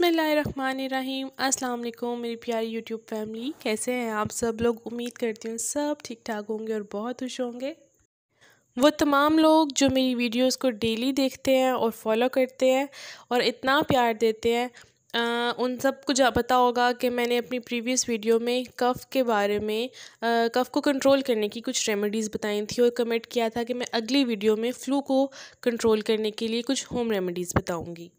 बिसमीम अस्सलाम मेरी प्यारी यूट्यूब फैमिली कैसे हैं आप सब लोग उम्मीद करती हूँ सब ठीक ठाक होंगे और बहुत खुश होंगे वो तमाम लोग जो मेरी वीडियोस को डेली देखते हैं और फॉलो करते हैं और इतना प्यार देते हैं आ, उन सब को पता होगा कि मैंने अपनी प्रीवियस वीडियो में कफ़ के बारे में कफ़ को कंट्रोल करने की कुछ रेमेडीज़ बताई थी और कमेंट किया था कि मैं अगली वीडियो में फ़्लू को कंट्रोल करने के लिए कुछ होम रेमेडीज़ बताऊँगी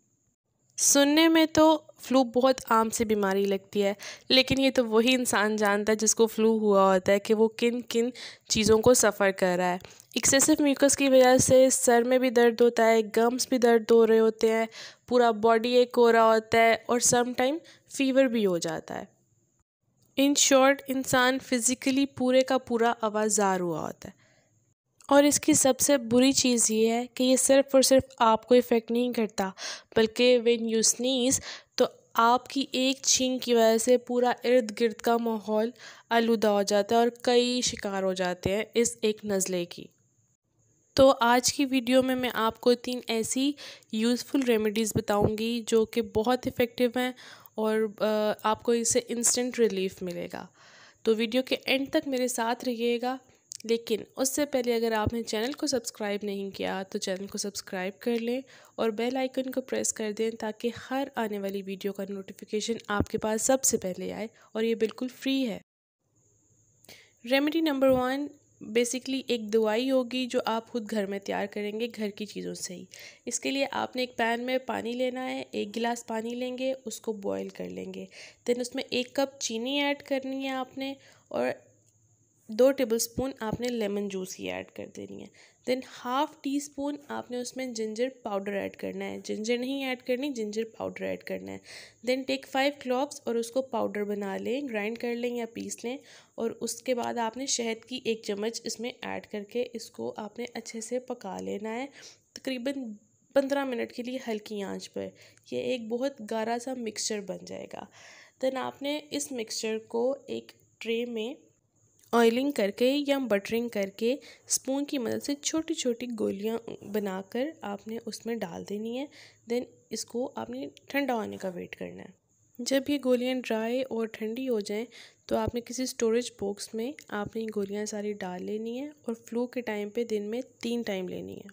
सुनने में तो फ्लू बहुत आम सी बीमारी लगती है लेकिन ये तो वही इंसान जानता है जिसको फ्लू हुआ होता है कि वो किन किन चीज़ों को सफ़र कर रहा है एक्सेसिव म्यूकस की वजह से सर में भी दर्द होता है गम्स भी दर्द हो रहे होते हैं पूरा बॉडी एक हो रहा होता है और समटाइम फीवर भी हो जाता है इन शॉर्ट इंसान फिज़िकली पूरे का पूरा आवाज़ार हुआ होता है और इसकी सबसे बुरी चीज़ ये है कि ये सिर्फ़ और सिर्फ आपको इफ़ेक्ट नहीं करता बल्कि वेन यू स्नीज़ तो आपकी एक छींक की वजह से पूरा इर्द गिर्द का माहौल आलूदा हो जाता है और कई शिकार हो जाते हैं इस एक नज़ले की तो आज की वीडियो में मैं आपको तीन ऐसी यूज़फुल रेमेडीज़ बताऊंगी जो कि बहुत इफ़ेक्टिव हैं और आपको इससे इंस्टेंट रिलीफ मिलेगा तो वीडियो के एंड तक मेरे साथ रहिएगा लेकिन उससे पहले अगर आपने चैनल को सब्सक्राइब नहीं किया तो चैनल को सब्सक्राइब कर लें और बेल आइकन को प्रेस कर दें ताकि हर आने वाली वीडियो का नोटिफिकेशन आपके पास सबसे पहले आए और ये बिल्कुल फ्री है रेमेडी नंबर वन बेसिकली एक दवाई होगी जो आप खुद घर में तैयार करेंगे घर की चीज़ों से ही इसके लिए आपने एक पैन में पानी लेना है एक गिलास पानी लेंगे उसको बॉयल कर लेंगे देन उसमें एक कप चीनी ऐड करनी है आपने और दो टेबल स्पून आपने लेमन जूस ही ऐड कर देनी है देन हाफ टी स्पून आपने उसमें जिंजर पाउडर ऐड करना है जिंजर नहीं ऐड करनी जिंजर पाउडर ऐड करना है देन टेक फाइव क्लॉव्स और उसको पाउडर बना लें ग्राइंड कर लें या पीस लें और उसके बाद आपने शहद की एक चम्मच इसमें ऐड करके इसको आपने अच्छे से पका लेना है तकरीबन पंद्रह मिनट के लिए हल्की आँच पर यह एक बहुत गारा सा मिक्सचर बन जाएगा देन आपने इस मिक्सचर को एक ट्रे में ऑयलिंग करके या बटरिंग करके स्पून की मदद से छोटी छोटी गोलियाँ बनाकर आपने उसमें डाल देनी है देन इसको आपने ठंडा होने का वेट करना है जब ये गोलियाँ ड्राई और ठंडी हो जाएं तो आपने किसी स्टोरेज बॉक्स में आपने गोलियां गोलियाँ सारी डाल लेनी है और फ्लू के टाइम पे दिन में तीन टाइम लेनी है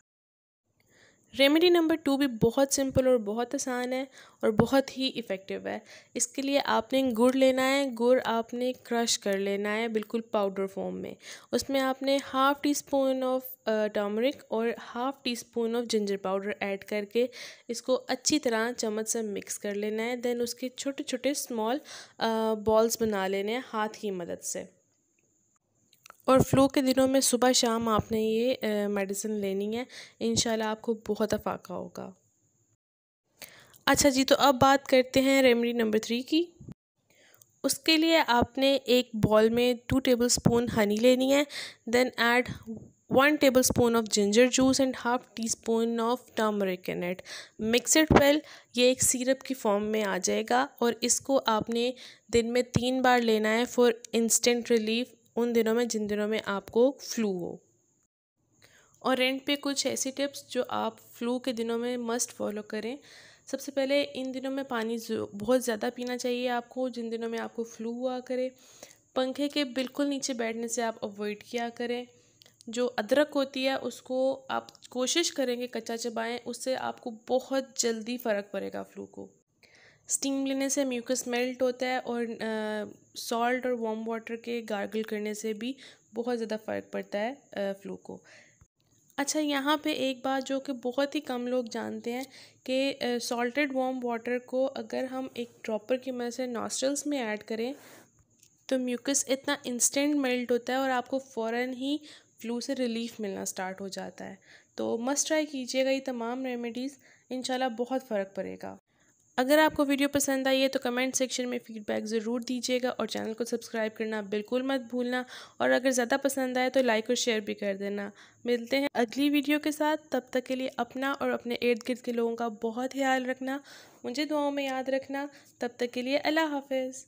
रेमेडी नंबर टू भी बहुत सिंपल और बहुत आसान है और बहुत ही इफ़ेक्टिव है इसके लिए आपने गुड़ लेना है गुड़ आपने क्रश कर लेना है बिल्कुल पाउडर फॉर्म में उसमें आपने half teaspoon of turmeric और half teaspoon of ginger powder add करके इसको अच्छी तरह चम्मच से मिक्स कर लेना है देन उसके छोटे छोटे स्मॉल बॉल्स बना लेने हैं हाथ की मदद से और फ्लू के दिनों में सुबह शाम आपने ये मेडिसिन लेनी है इन आपको बहुत अफाका होगा अच्छा जी तो अब बात करते हैं रेमडी नंबर थ्री की उसके लिए आपने एक बॉल में टू टेबल स्पून हनी लेनी है then add one tablespoon of ginger juice and half teaspoon of turmeric in it mix it well ये एक सिरप की फॉर्म में आ जाएगा और इसको आपने दिन में तीन बार लेना है फॉर इंस्टेंट रिलीफ उन दिनों में जिन दिनों में आपको फ्लू हो और रेंट पे कुछ ऐसी टिप्स जो आप फ्लू के दिनों में मस्ट फॉलो करें सबसे पहले इन दिनों में पानी बहुत ज़्यादा पीना चाहिए आपको जिन दिनों में आपको फ्लू हुआ करे पंखे के बिल्कुल नीचे बैठने से आप अवॉइड किया करें जो अदरक होती है उसको आप कोशिश करेंगे कच्चा चबाएं उससे आपको बहुत जल्दी फ़र्क पड़ेगा फ्लू को स्टीम लेने से म्यूकस मेल्ट होता है और सॉल्ट और वार्म वाटर के गार्गल करने से भी बहुत ज़्यादा फ़र्क पड़ता है फ्लू को अच्छा यहाँ पे एक बात जो कि बहुत ही कम लोग जानते हैं कि सॉल्टेड वार्म वाटर को अगर हम एक ड्रॉपर की मदद से नॉस्ट्रल्स में ऐड करें तो म्यूकस इतना इंस्टेंट मेल्ट होता है और आपको फ़ौर ही फ्लू से रिलीफ मिलना स्टार्ट हो जाता है तो मस्ट ट्राई कीजिएगा ये तमाम रेमेडीज़ इन बहुत फ़र्क पड़ेगा अगर आपको वीडियो पसंद आई है तो कमेंट सेक्शन में फ़ीडबैक ज़रूर दीजिएगा और चैनल को सब्सक्राइब करना बिल्कुल मत भूलना और अगर ज़्यादा पसंद आए तो लाइक और शेयर भी कर देना मिलते हैं अगली वीडियो के साथ तब तक के लिए अपना और अपने इर्द गिर्द के लोगों का बहुत ख्याल रखना मुझे दुआओं में याद रखना तब तक के लिए अल्लाह हाफिज़